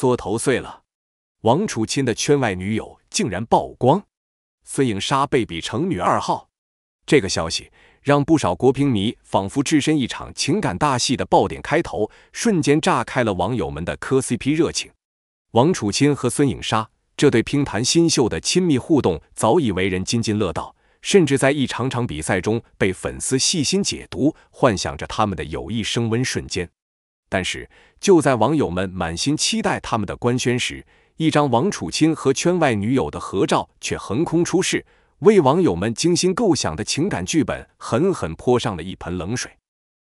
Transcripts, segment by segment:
缩头碎了！王楚钦的圈外女友竟然曝光，孙颖莎被比成女二号，这个消息让不少国乒迷仿佛置身一场情感大戏的爆点开头，瞬间炸开了网友们的磕 CP 热情。王楚钦和孙颖莎这对乒坛新秀的亲密互动早已为人津津乐道，甚至在一场场比赛中被粉丝细心解读，幻想着他们的友谊升温瞬间。但是，就在网友们满心期待他们的官宣时，一张王楚钦和圈外女友的合照却横空出世，为网友们精心构想的情感剧本狠狠泼上了一盆冷水。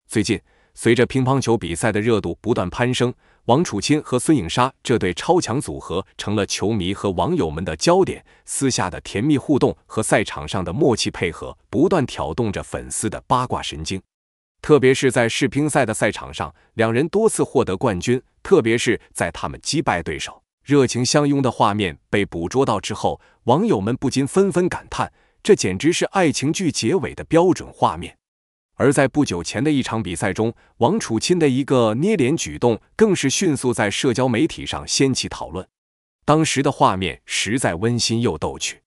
最近，随着乒乓球比赛的热度不断攀升，王楚钦和孙颖莎这对超强组合成了球迷和网友们的焦点。私下的甜蜜互动和赛场上的默契配合，不断挑动着粉丝的八卦神经。特别是在世乒赛的赛场上，两人多次获得冠军。特别是在他们击败对手、热情相拥的画面被捕捉到之后，网友们不禁纷纷感叹：“这简直是爱情剧结尾的标准画面。”而在不久前的一场比赛中，王楚钦的一个捏脸举动更是迅速在社交媒体上掀起讨论。当时的画面实在温馨又逗趣，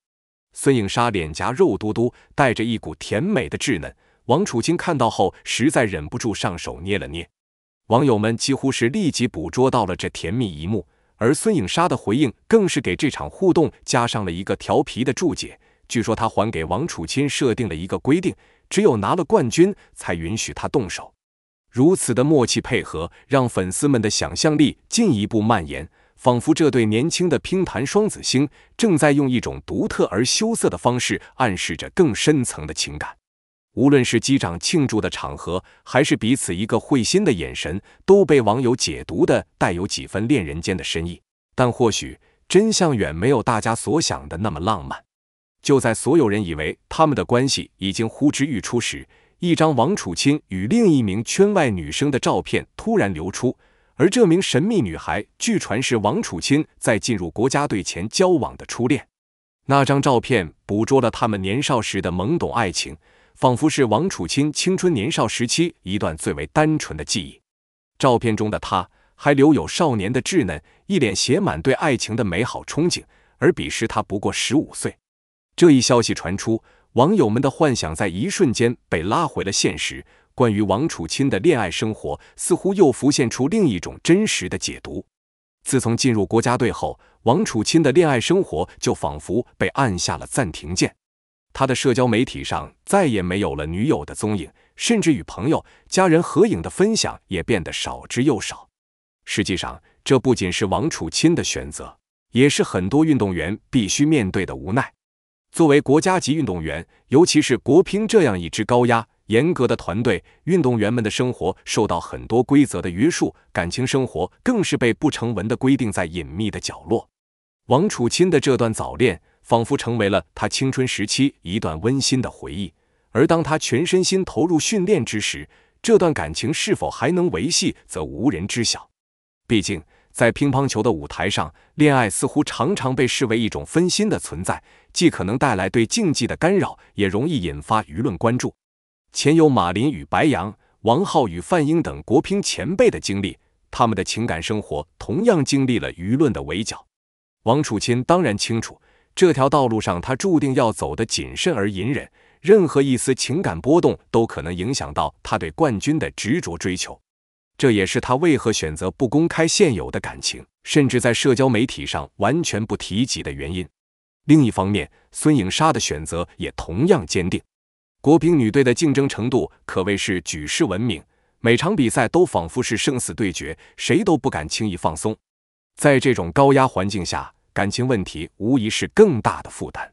孙颖莎脸颊肉嘟嘟，带着一股甜美的稚嫩。王楚钦看到后实在忍不住上手捏了捏，网友们几乎是立即捕捉到了这甜蜜一幕，而孙颖莎的回应更是给这场互动加上了一个调皮的注解。据说她还给王楚钦设定了一个规定，只有拿了冠军才允许他动手。如此的默契配合，让粉丝们的想象力进一步蔓延，仿佛这对年轻的乒坛双子星正在用一种独特而羞涩的方式，暗示着更深层的情感。无论是机长庆祝的场合，还是彼此一个会心的眼神，都被网友解读的带有几分恋人间的深意。但或许真相远没有大家所想的那么浪漫。就在所有人以为他们的关系已经呼之欲出时，一张王楚钦与另一名圈外女生的照片突然流出。而这名神秘女孩，据传是王楚钦在进入国家队前交往的初恋。那张照片捕捉了他们年少时的懵懂爱情。仿佛是王楚钦青春年少时期一段最为单纯的记忆。照片中的他还留有少年的稚嫩，一脸写满对爱情的美好憧憬，而彼时他不过十五岁。这一消息传出，网友们的幻想在一瞬间被拉回了现实。关于王楚钦的恋爱生活，似乎又浮现出另一种真实的解读。自从进入国家队后，王楚钦的恋爱生活就仿佛被按下了暂停键。他的社交媒体上再也没有了女友的踪影，甚至与朋友、家人合影的分享也变得少之又少。实际上，这不仅是王楚钦的选择，也是很多运动员必须面对的无奈。作为国家级运动员，尤其是国乒这样一支高压、严格的团队，运动员们的生活受到很多规则的约束，感情生活更是被不成文的规定在隐秘的角落。王楚钦的这段早恋。仿佛成为了他青春时期一段温馨的回忆。而当他全身心投入训练之时，这段感情是否还能维系，则无人知晓。毕竟，在乒乓球的舞台上，恋爱似乎常常被视为一种分心的存在，既可能带来对竞技的干扰，也容易引发舆论关注。前有马林与白杨、王皓与范英等国乒前辈的经历，他们的情感生活同样经历了舆论的围剿。王楚钦当然清楚。这条道路上，他注定要走的谨慎而隐忍，任何一丝情感波动都可能影响到他对冠军的执着追求。这也是他为何选择不公开现有的感情，甚至在社交媒体上完全不提及的原因。另一方面，孙颖莎的选择也同样坚定。国乒女队的竞争程度可谓是举世闻名，每场比赛都仿佛是生死对决，谁都不敢轻易放松。在这种高压环境下，感情问题无疑是更大的负担。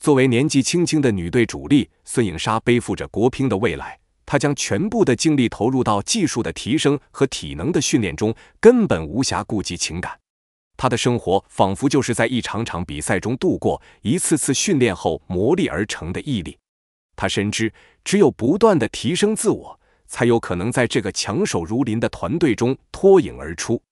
作为年纪轻轻的女队主力，孙颖莎背负着国乒的未来，她将全部的精力投入到技术的提升和体能的训练中，根本无暇顾及情感。她的生活仿佛就是在一场场比赛中度过，一次次训练后磨砺而成的毅力。她深知，只有不断的提升自我，才有可能在这个强手如林的团队中脱颖而出。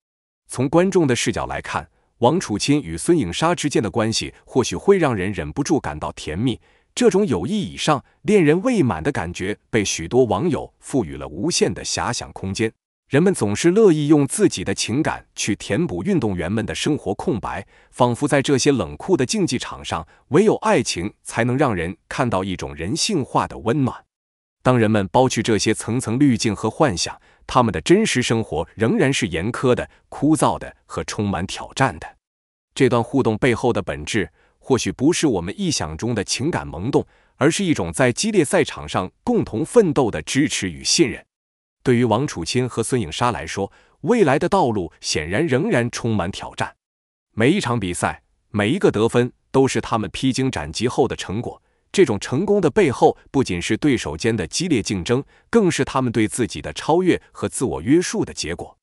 从观众的视角来看。王楚钦与孙颖莎之间的关系，或许会让人忍不住感到甜蜜。这种友谊以上恋人未满的感觉，被许多网友赋予了无限的遐想空间。人们总是乐意用自己的情感去填补运动员们的生活空白，仿佛在这些冷酷的竞技场上，唯有爱情才能让人看到一种人性化的温暖。当人们剥去这些层层滤镜和幻想，他们的真实生活仍然是严苛的、枯燥的和充满挑战的。这段互动背后的本质，或许不是我们臆想中的情感萌动，而是一种在激烈赛场上共同奋斗的支持与信任。对于王楚钦和孙颖莎来说，未来的道路显然仍然充满挑战。每一场比赛，每一个得分，都是他们披荆斩棘后的成果。这种成功的背后，不仅是对手间的激烈竞争，更是他们对自己的超越和自我约束的结果。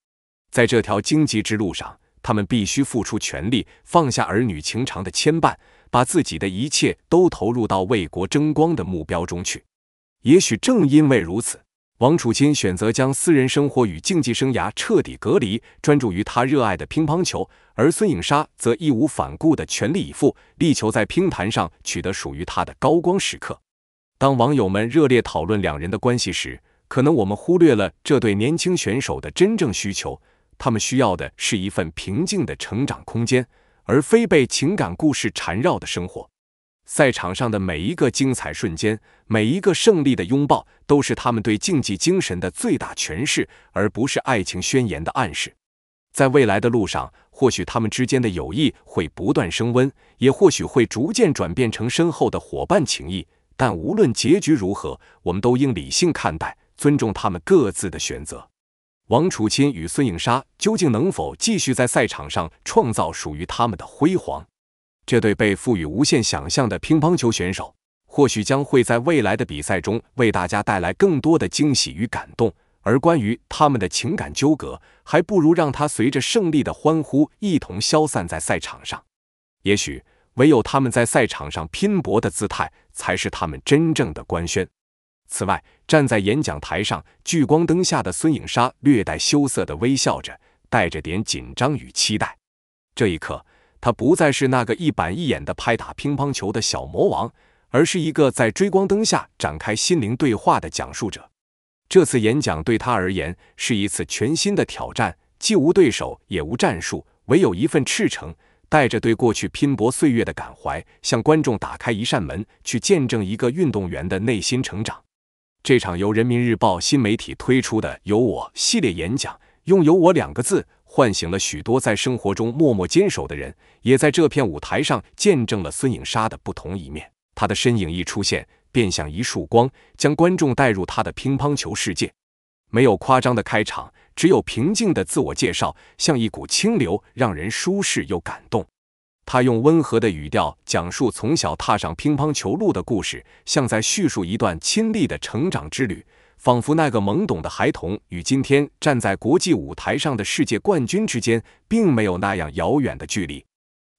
在这条荆棘之路上，他们必须付出全力，放下儿女情长的牵绊，把自己的一切都投入到为国争光的目标中去。也许正因为如此。王楚钦选择将私人生活与竞技生涯彻底隔离，专注于他热爱的乒乓球；而孙颖莎则义无反顾地全力以赴，力求在乒坛上取得属于她的高光时刻。当网友们热烈讨论两人的关系时，可能我们忽略了这对年轻选手的真正需求：他们需要的是一份平静的成长空间，而非被情感故事缠绕的生活。赛场上的每一个精彩瞬间，每一个胜利的拥抱，都是他们对竞技精神的最大诠释，而不是爱情宣言的暗示。在未来的路上，或许他们之间的友谊会不断升温，也或许会逐渐转变成深厚的伙伴情谊。但无论结局如何，我们都应理性看待，尊重他们各自的选择。王楚钦与孙颖莎究竟能否继续在赛场上创造属于他们的辉煌？这对被赋予无限想象的乒乓球选手，或许将会在未来的比赛中为大家带来更多的惊喜与感动。而关于他们的情感纠葛，还不如让他随着胜利的欢呼一同消散在赛场上。也许，唯有他们在赛场上拼搏的姿态，才是他们真正的官宣。此外，站在演讲台上、聚光灯下的孙颖莎，略带羞涩地微笑着，带着点紧张与期待。这一刻。他不再是那个一板一眼的拍打乒乓球的小魔王，而是一个在追光灯下展开心灵对话的讲述者。这次演讲对他而言是一次全新的挑战，既无对手，也无战术，唯有一份赤诚，带着对过去拼搏岁月的感怀，向观众打开一扇门，去见证一个运动员的内心成长。这场由人民日报新媒体推出的“有我”系列演讲，用“有我”两个字。唤醒了许多在生活中默默坚守的人，也在这片舞台上见证了孙颖莎的不同一面。她的身影一出现，便像一束光，将观众带入她的乒乓球世界。没有夸张的开场，只有平静的自我介绍，像一股清流，让人舒适又感动。他用温和的语调讲述从小踏上乒乓球路的故事，像在叙述一段亲历的成长之旅。仿佛那个懵懂的孩童与今天站在国际舞台上的世界冠军之间，并没有那样遥远的距离。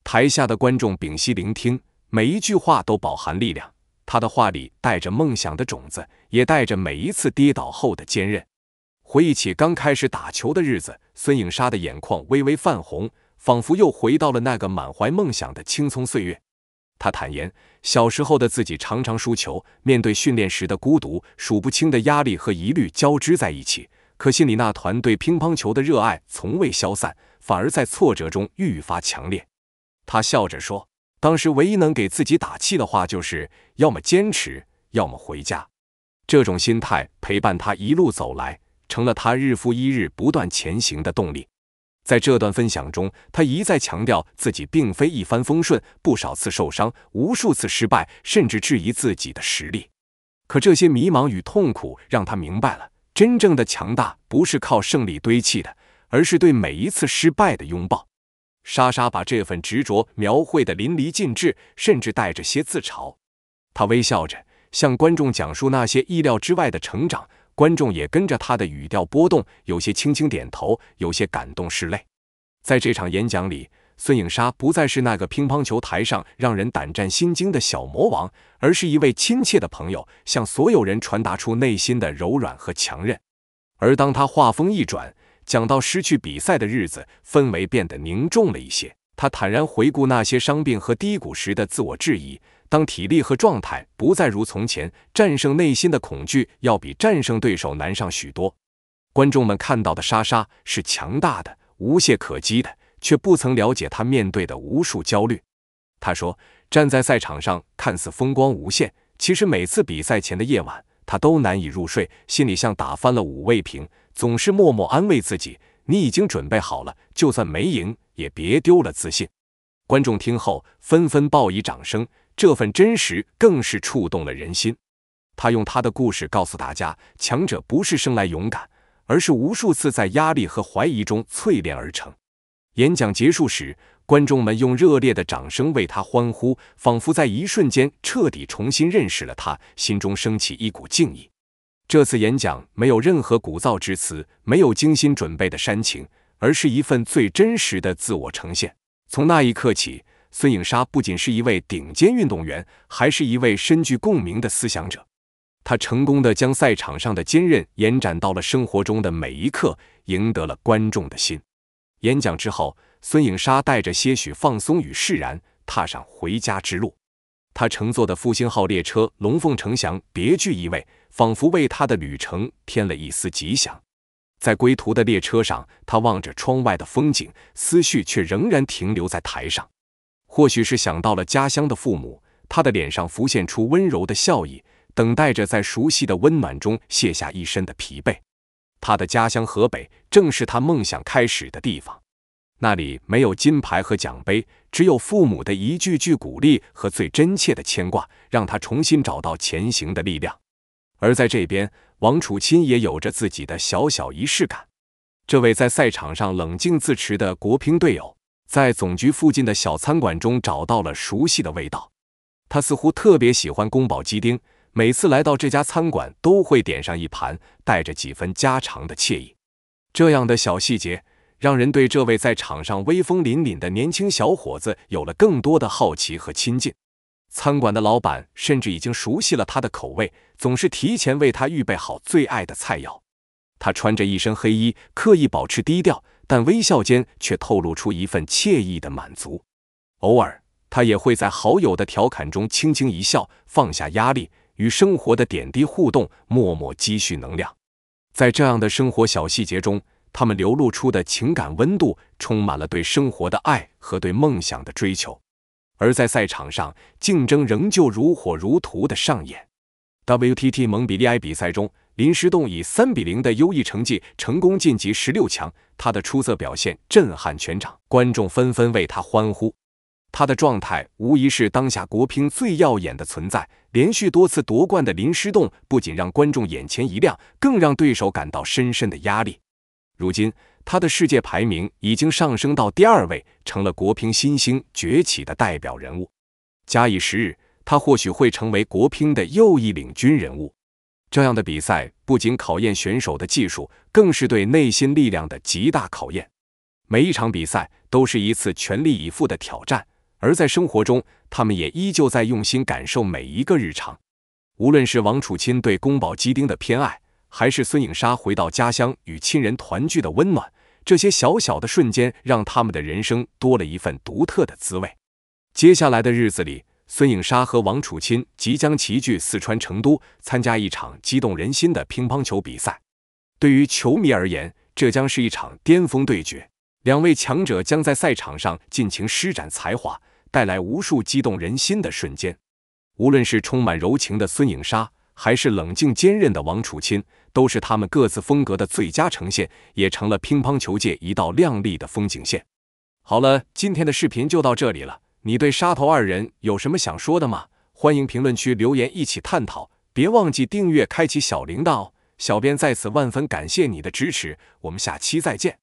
台下的观众屏息聆听，每一句话都饱含力量。他的话里带着梦想的种子，也带着每一次跌倒后的坚韧。回忆起刚开始打球的日子，孙颖莎的眼眶微微泛红，仿佛又回到了那个满怀梦想的青葱岁月。他坦言，小时候的自己常常输球，面对训练时的孤独、数不清的压力和疑虑交织在一起。可心里那团对乒乓球的热爱从未消散，反而在挫折中愈发强烈。他笑着说：“当时唯一能给自己打气的话就是，要么坚持，要么回家。”这种心态陪伴他一路走来，成了他日复一日不断前行的动力。在这段分享中，他一再强调自己并非一帆风顺，不少次受伤，无数次失败，甚至质疑自己的实力。可这些迷茫与痛苦，让他明白了，真正的强大不是靠胜利堆砌的，而是对每一次失败的拥抱。莎莎把这份执着描绘的淋漓尽致，甚至带着些自嘲。她微笑着向观众讲述那些意料之外的成长。观众也跟着他的语调波动，有些轻轻点头，有些感动拭泪。在这场演讲里，孙颖莎不再是那个乒乓球台上让人胆战心惊的小魔王，而是一位亲切的朋友，向所有人传达出内心的柔软和强韧。而当他话锋一转，讲到失去比赛的日子，氛围变得凝重了一些。他坦然回顾那些伤病和低谷时的自我质疑。当体力和状态不再如从前，战胜内心的恐惧要比战胜对手难上许多。观众们看到的莎莎是强大的、无懈可击的，却不曾了解她面对的无数焦虑。她说：“站在赛场上看似风光无限，其实每次比赛前的夜晚，她都难以入睡，心里像打翻了五味瓶，总是默默安慰自己：‘你已经准备好了，就算没赢，也别丢了自信。’”观众听后纷纷报以掌声。这份真实更是触动了人心。他用他的故事告诉大家：强者不是生来勇敢，而是无数次在压力和怀疑中淬炼而成。演讲结束时，观众们用热烈的掌声为他欢呼，仿佛在一瞬间彻底重新认识了他，心中升起一股敬意。这次演讲没有任何鼓噪之词，没有精心准备的煽情，而是一份最真实的自我呈现。从那一刻起。孙颖莎不仅是一位顶尖运动员，还是一位深具共鸣的思想者。她成功的将赛场上的坚韧延展到了生活中的每一刻，赢得了观众的心。演讲之后，孙颖莎带着些许放松与释然，踏上回家之路。她乘坐的复兴号列车龙凤呈祥，别具意味，仿佛为她的旅程添了一丝吉祥。在归途的列车上，他望着窗外的风景，思绪却仍然停留在台上。或许是想到了家乡的父母，他的脸上浮现出温柔的笑意，等待着在熟悉的温暖中卸下一身的疲惫。他的家乡河北正是他梦想开始的地方，那里没有金牌和奖杯，只有父母的一句句鼓励和最真切的牵挂，让他重新找到前行的力量。而在这边，王楚钦也有着自己的小小仪式感。这位在赛场上冷静自持的国乒队友。在总局附近的小餐馆中找到了熟悉的味道，他似乎特别喜欢宫保鸡丁，每次来到这家餐馆都会点上一盘，带着几分家常的惬意。这样的小细节，让人对这位在场上威风凛凛的年轻小伙子有了更多的好奇和亲近。餐馆的老板甚至已经熟悉了他的口味，总是提前为他预备好最爱的菜肴。他穿着一身黑衣，刻意保持低调。但微笑间却透露出一份惬意的满足，偶尔他也会在好友的调侃中轻轻一笑，放下压力，与生活的点滴互动，默默积蓄能量。在这样的生活小细节中，他们流露出的情感温度，充满了对生活的爱和对梦想的追求。而在赛场上，竞争仍旧如火如荼的上演。WTT 蒙彼利埃比赛中。林诗栋以三比零的优异成绩成功晋级十六强，他的出色表现震撼全场，观众纷纷为他欢呼。他的状态无疑是当下国乒最耀眼的存在。连续多次夺冠的林诗栋不仅让观众眼前一亮，更让对手感到深深的压力。如今，他的世界排名已经上升到第二位，成了国乒新星崛起的代表人物。假以时日，他或许会成为国乒的又一领军人物。这样的比赛不仅考验选手的技术，更是对内心力量的极大考验。每一场比赛都是一次全力以赴的挑战，而在生活中，他们也依旧在用心感受每一个日常。无论是王楚钦对宫保鸡丁的偏爱，还是孙颖莎回到家乡与亲人团聚的温暖，这些小小的瞬间让他们的人生多了一份独特的滋味。接下来的日子里，孙颖莎和王楚钦即将齐聚四川成都，参加一场激动人心的乒乓球比赛。对于球迷而言，这将是一场巅峰对决，两位强者将在赛场上尽情施展才华，带来无数激动人心的瞬间。无论是充满柔情的孙颖莎，还是冷静坚韧的王楚钦，都是他们各自风格的最佳呈现，也成了乒乓球界一道亮丽的风景线。好了，今天的视频就到这里了。你对沙头二人有什么想说的吗？欢迎评论区留言一起探讨，别忘记订阅、开启小铃铛哦！小编在此万分感谢你的支持，我们下期再见。